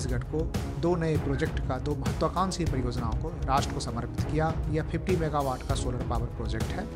छत्तीसगढ़ को दो नए प्रोजेक्ट का दो महत्वाकांक्षी परियोजनाओं को राष्ट्र को समर्पित किया यह 50 मेगावाट का सोलर पावर प्रोजेक्ट है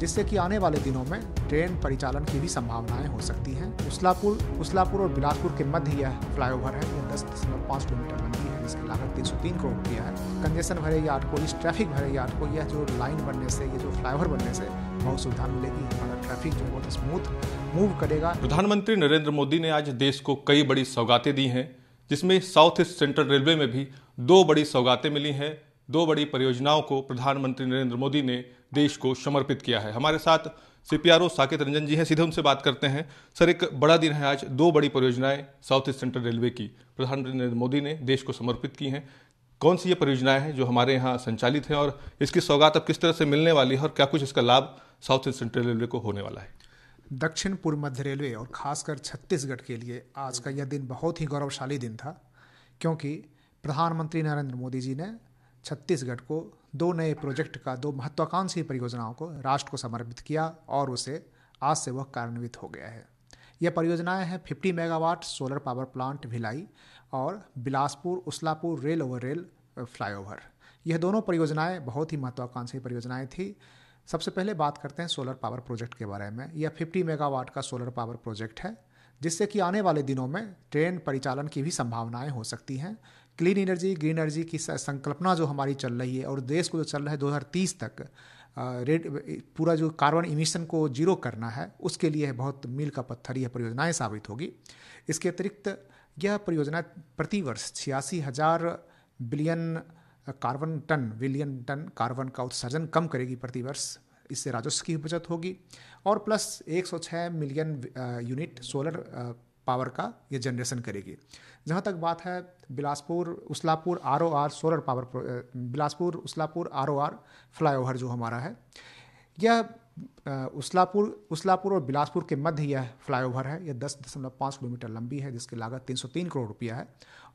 जिससे कि आने वाले दिनों में ट्रेन परिचालन की भी संभावनाएं हो सकती हैं उसलापुर उसलापुर और बिलासपुर के मध्य यह फ्लाईओवर है यह दस दशमलव पाँच किलोमीटर लंबी है जिसकी लागत तीन सौ तीन करोड़ रुपया है कंजेशन भरे यार्ड को इस ट्रैफिक भरे यार्ड को यह जो लाइन बनने से ये जो फ्लाईओवर बनने से बहुत सुविधा मिलेगी हमारा ट्रैफिक जो बहुत स्मूथ मूव करेगा प्रधानमंत्री नरेंद्र मोदी ने आज देश को कई बड़ी सौगातें दी हैं जिसमें साउथ ईस्ट सेंट्रल रेलवे में भी दो बड़ी सौगातें मिली हैं दो बड़ी परियोजनाओं को प्रधानमंत्री नरेंद्र मोदी ने देश को समर्पित किया है हमारे साथ सीपीआरओ साकेत रंजन जी हैं सीधे उनसे बात करते हैं सर एक बड़ा दिन है आज दो बड़ी परियोजनाएं साउथ ईस्ट सेंट्रल रेलवे की प्रधानमंत्री नरेंद्र मोदी ने देश को समर्पित की हैं कौन सी ये परियोजनाएं हैं जो हमारे यहाँ संचालित हैं और इसकी सौगात अब किस तरह से मिलने वाली है और क्या कुछ इसका लाभ साउथ ईस्ट सेंट्रल रेलवे को होने वाला है दक्षिण पूर्व मध्य रेलवे और खासकर छत्तीसगढ़ के लिए आज का यह दिन बहुत ही गौरवशाली दिन था क्योंकि प्रधानमंत्री नरेंद्र मोदी जी ने छत्तीसगढ़ को दो नए प्रोजेक्ट का दो महत्वाकांक्षी परियोजनाओं को राष्ट्र को समर्पित किया और उसे आज से वह कार्यान्वित हो गया है यह परियोजनाएं हैं fifty megawatt solar power plant Bhilai और Bilaspur Usalapur rail over rail flyover यह दोनों परियोजनाएं बहुत ही महत्वाकांक्षी परियोजनाएं थीं सबसे पहले बात करते हैं सोलर पावर प्रोजेक्ट के बारे में यह 50 मेगावाट का सोलर पावर प्रोजेक्ट है जिससे कि आने वाले दिनों में ट्रेन परिचालन की भी संभावनाएं हो सकती हैं क्लीन एनर्जी ग्रीन एनर्जी की संकल्पना जो हमारी चल रही है और देश को जो चल रहा है 2030 तक रेड पूरा जो कार्बन इमिशन को जीरो करना है उसके लिए बहुत मील का पत्थर यह परियोजनाएँ साबित होगी इसके अतिरिक्त यह परियोजना प्रतिवर्ष छियासी हज़ार billion carbon ton billion ton carbon का उत्सर्जन कम करेगी प्रतिवर्ष इससे राजस्व की बचत होगी और plus 106 million unit solar power का ये जनरेशन करेगी जहाँ तक बात है Bilaspur Usalapur R O R solar power Bilaspur Usalapur R O R flyover जो हमारा है यह उसलापुर उसलापुर और बिलासपुर के मध्य यह फ्लाईओवर है यह दस दशमलव पाँच किलोमीटर लंबी है जिसकी लागत तीन सौ तीन करोड़ रुपया है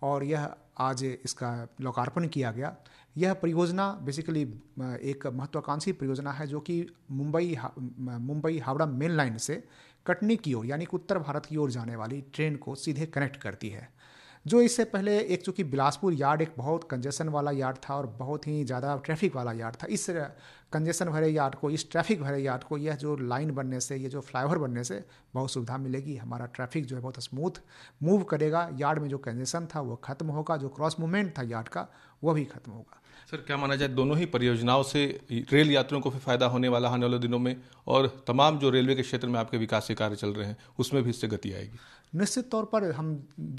और यह आज इसका लोकार्पण किया गया यह परियोजना बेसिकली एक महत्वाकांक्षी परियोजना है जो कि मुंबई हा, मुंबई हावड़ा मेन लाइन से कटनी की ओर यानी कि उत्तर भारत की ओर जाने वाली ट्रेन को सीधे कनेक्ट करती है जो इससे पहले एक चूँकि बिलासपुर यार्ड एक बहुत कंजेशन वाला यार्ड था और बहुत ही ज़्यादा ट्रैफिक वाला यार्ड था इस कंजेशन भरे यार्ड को तो इस ट्रैफिक भरे यार्ड को तो यह जो लाइन बनने से ये जो फ्लाईओवर बनने से बहुत सुविधा मिलेगी हमारा ट्रैफिक जो है बहुत स्मूथ मूव करेगा यार्ड में जो कंजेशन था वो खत्म होगा जो क्रॉस मूवमेंट था यार्ड का वो भी खत्म होगा सर क्या माना जाए दोनों ही परियोजनाओं से रेल यात्रियों को भी फायदा होने वाला आने वाले दिनों में और तमाम जो रेलवे के क्षेत्र में आपके विकास के कार्य चल रहे हैं उसमें भी इससे गति आएगी निश्चित तौर पर हम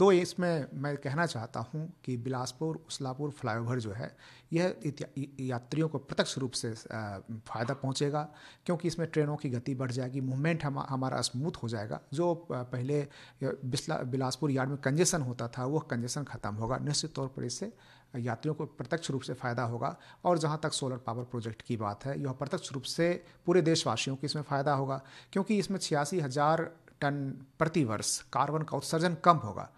दो इसमें मैं कहना चाहता हूँ कि बिलासपुर उसलापुर फ्लाईओवर जो है यह यात्रियों को प्रत्यक्ष रूप से फ़ायदा पहुंचेगा क्योंकि इसमें ट्रेनों की गति बढ़ जाएगी मूवमेंट हम हमारा स्मूथ हो जाएगा जो पहले बिलासपुर यार्ड में कंजेशन होता था वह कंजेशन ख़त्म होगा निश्चित तौर पर इससे यात्रियों को प्रत्यक्ष रूप से फ़ायदा होगा और जहाँ तक सोलर पावर प्रोजेक्ट की बात है यह प्रत्यक्ष रूप से पूरे देशवासियों को इसमें फ़ायदा होगा क्योंकि इसमें छियासी हज़ार टन प्रतिवर्ष कार्बन का उत्सर्जन कम होगा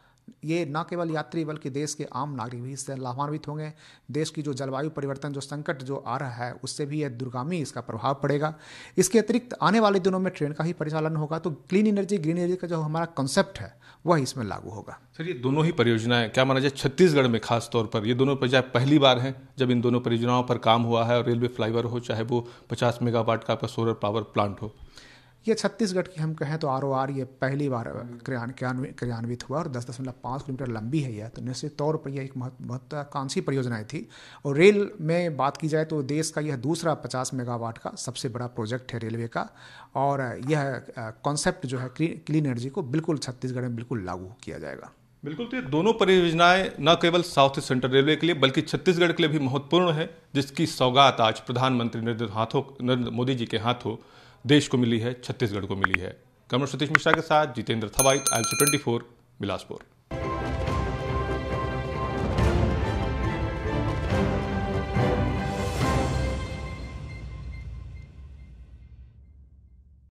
ये न केवल यात्री बल्कि देश के आम नागरिक भी इससे लाभान्वित होंगे देश की जो जलवायु परिवर्तन जो संकट जो आ रहा है उससे भी यह दुर्गामी इसका प्रभाव पड़ेगा इसके अतिरिक्त आने वाले दिनों में ट्रेन का ही परिचालन होगा तो क्लीन एनर्जी ग्रीन एनर्जी का जो हमारा कॉन्सेप्ट है वह इसमें लागू होगा सर ये दोनों ही परियोजनाएं क्या माना जाए छत्तीसगढ़ में खास तौर पर ये दोनों परियोजनाएं पहली बार हैं जब इन दोनों परियोजनाओं पर काम हुआ है और रेलवे फ्लाईओवर हो चाहे वो पचास मेगावाट का आपका सोलर पावर प्लांट हो ये छत्तीसगढ़ की हम कहें तो आर ओ आर ये पहली बार क्रियान्वित हुआ और दस दशमलव पाँच किलोमीटर लंबी है यह तो निश्चित तौर पर यह एक महत्वाकांक्षी परियोजनाएं थी और रेल में बात की जाए तो देश का यह दूसरा पचास मेगावाट का सबसे बड़ा प्रोजेक्ट है रेलवे का और यह कॉन्सेप्ट जो है क्लीन एनर्जी को बिल्कुल छत्तीसगढ़ में बिल्कुल लागू किया जाएगा बिल्कुल तो ये दोनों परियोजनाएं न केवल साउथ सेंट्रल रेलवे के लिए बल्कि छत्तीसगढ़ के लिए भी महत्वपूर्ण है जिसकी सौगात आज प्रधानमंत्री नरेंद्र हाथों नरेंद्र मोदी जी के हाथों देश को मिली है छत्तीसगढ़ को मिली है कमर सतीश मिश्रा के साथ Jitendra Thawai I twenty four Bilaspur